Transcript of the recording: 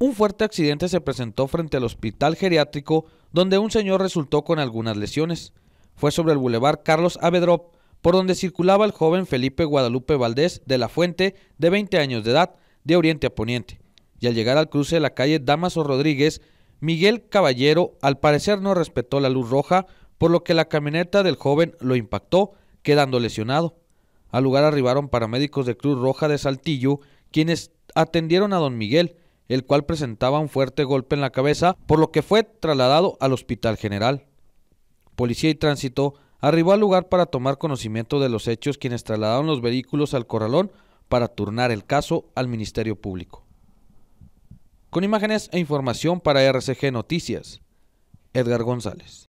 Un fuerte accidente se presentó frente al hospital geriátrico donde un señor resultó con algunas lesiones. Fue sobre el bulevar Carlos Avedrop, por donde circulaba el joven Felipe Guadalupe Valdés de la Fuente, de 20 años de edad, de oriente a poniente. Y al llegar al cruce de la calle Damaso Rodríguez, Miguel Caballero al parecer no respetó la luz roja, por lo que la camioneta del joven lo impactó, quedando lesionado. Al lugar arribaron paramédicos de Cruz Roja de Saltillo, quienes atendieron a don Miguel, el cual presentaba un fuerte golpe en la cabeza, por lo que fue trasladado al Hospital General. Policía y tránsito arribó al lugar para tomar conocimiento de los hechos quienes trasladaron los vehículos al corralón para turnar el caso al Ministerio Público. Con imágenes e información para RCG Noticias, Edgar González.